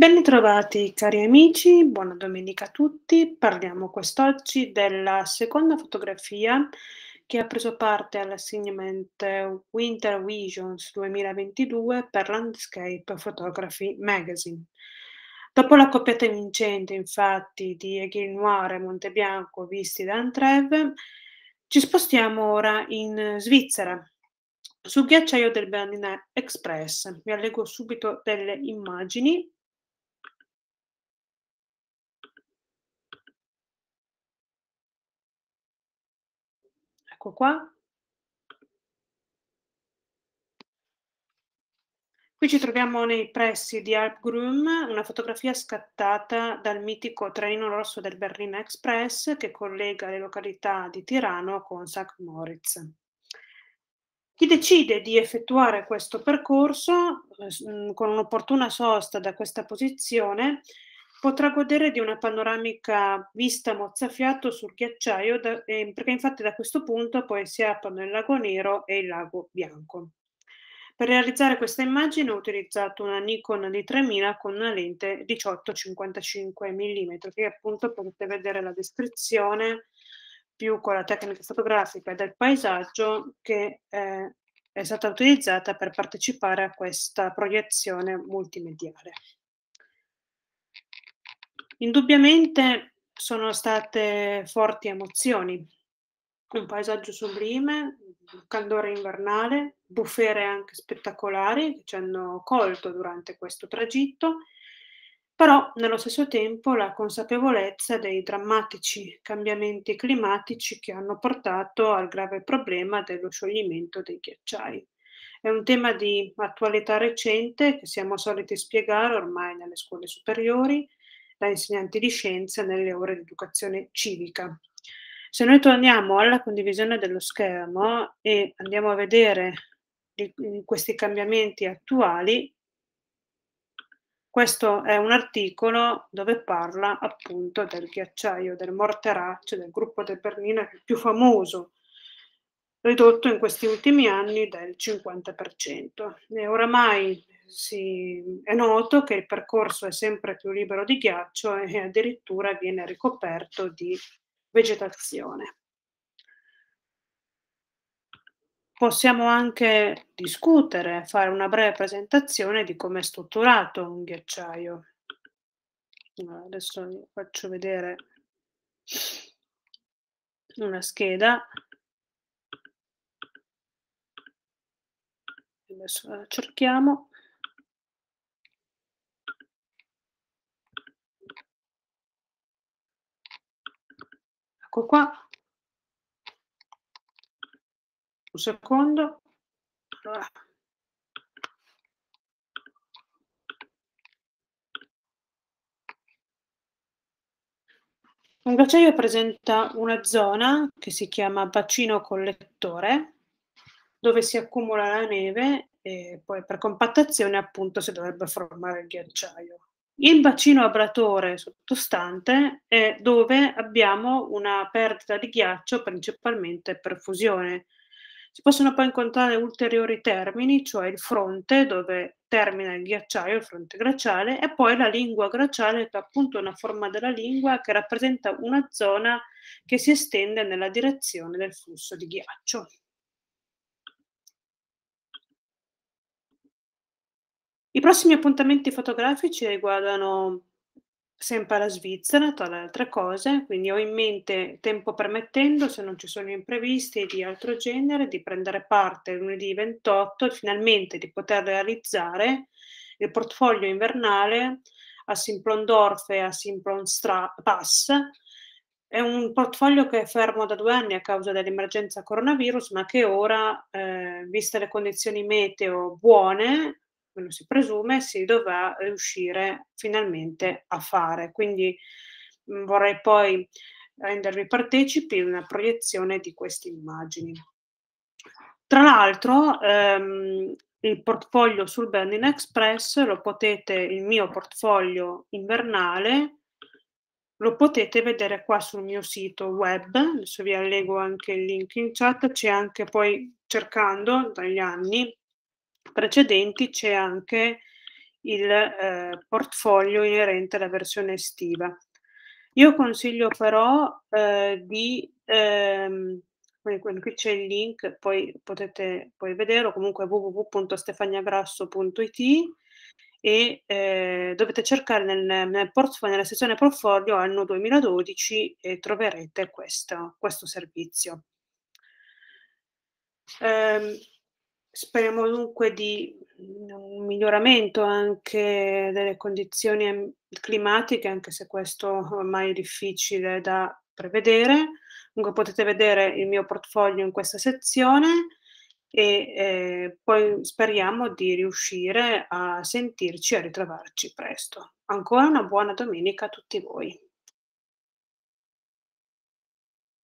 Ben ritrovati cari amici, buona domenica a tutti. Parliamo quest'oggi della seconda fotografia che ha preso parte all'assignment Winter Visions 2022 per Landscape Photography Magazine. Dopo la coppietta vincente, infatti, di Egil Noir e Montebianco visti da Antrev, ci spostiamo ora in Svizzera, sul ghiacciaio del Bernina Express. Vi allego subito delle immagini Ecco qua. Qui ci troviamo nei pressi di Alp Alpgrum, una fotografia scattata dal mitico treno rosso del Berlino Express che collega le località di Tirano con St. Moritz. Chi decide di effettuare questo percorso eh, mm, con un'opportuna sosta da questa posizione potrà godere di una panoramica vista mozzafiato sul ghiacciaio, da, eh, perché infatti da questo punto poi si aprono il lago nero e il lago bianco. Per realizzare questa immagine ho utilizzato una Nikon d 3000 con una lente 18-55 mm, che appunto potete vedere la descrizione più con la tecnica fotografica del paesaggio che eh, è stata utilizzata per partecipare a questa proiezione multimediale. Indubbiamente sono state forti emozioni, un paesaggio sublime, un caldore invernale, bufere anche spettacolari che ci hanno colto durante questo tragitto, però nello stesso tempo la consapevolezza dei drammatici cambiamenti climatici che hanno portato al grave problema dello scioglimento dei ghiacciai. È un tema di attualità recente che siamo soliti spiegare ormai nelle scuole superiori, da insegnanti di scienze nelle ore di educazione civica. Se noi torniamo alla condivisione dello schermo e andiamo a vedere mm, questi cambiamenti attuali, questo è un articolo dove parla appunto del ghiacciaio, del morteraccio, del gruppo del Bernina più famoso, ridotto in questi ultimi anni del 50%. E oramai si, è noto che il percorso è sempre più libero di ghiaccio e addirittura viene ricoperto di vegetazione. Possiamo anche discutere, fare una breve presentazione di come è strutturato un ghiacciaio. Adesso vi faccio vedere una scheda adesso la cerchiamo ecco qua. Un secondo. Allora. Un ghiacciaio presenta una zona che si chiama bacino collettore, dove si accumula la neve e poi per compattazione appunto si dovrebbe formare il ghiacciaio. Il bacino abratore sottostante è dove abbiamo una perdita di ghiaccio principalmente per fusione. Si possono poi incontrare ulteriori termini, cioè il fronte dove termina il ghiacciaio, il fronte glaciale, e poi la lingua glaciale che è appunto una forma della lingua che rappresenta una zona che si estende nella direzione del flusso di ghiaccio. I prossimi appuntamenti fotografici riguardano sempre la Svizzera, tra le altre cose, quindi ho in mente, tempo permettendo, se non ci sono imprevisti di altro genere, di prendere parte lunedì 28 e finalmente di poter realizzare il portfolio invernale a Simplondorf e a Simplon Pass. È un portfolio che è fermo da due anni a causa dell'emergenza coronavirus, ma che ora, eh, viste le condizioni meteo buone, quello si presume, si dovrà riuscire finalmente a fare. Quindi mm, vorrei poi rendervi partecipi in una proiezione di queste immagini. Tra l'altro, ehm, il portfolio sul Burning Express lo potete, il mio portfolio invernale, lo potete vedere qua sul mio sito web, adesso vi allego anche il link in chat, c'è anche poi cercando dagli anni precedenti c'è anche il eh, portfolio inerente alla versione estiva. Io consiglio però eh, di, ehm, qui c'è il link, poi potete poi vederlo, comunque www.stefaniagrasso.it e eh, dovete cercare nel, nel portfolio, nella sezione portfolio anno 2012 e troverete questo, questo servizio. Eh, Speriamo dunque di un miglioramento anche delle condizioni climatiche, anche se questo ormai è difficile da prevedere. Comunque potete vedere il mio portfolio in questa sezione e eh, poi speriamo di riuscire a sentirci e a ritrovarci presto. Ancora una buona domenica a tutti voi.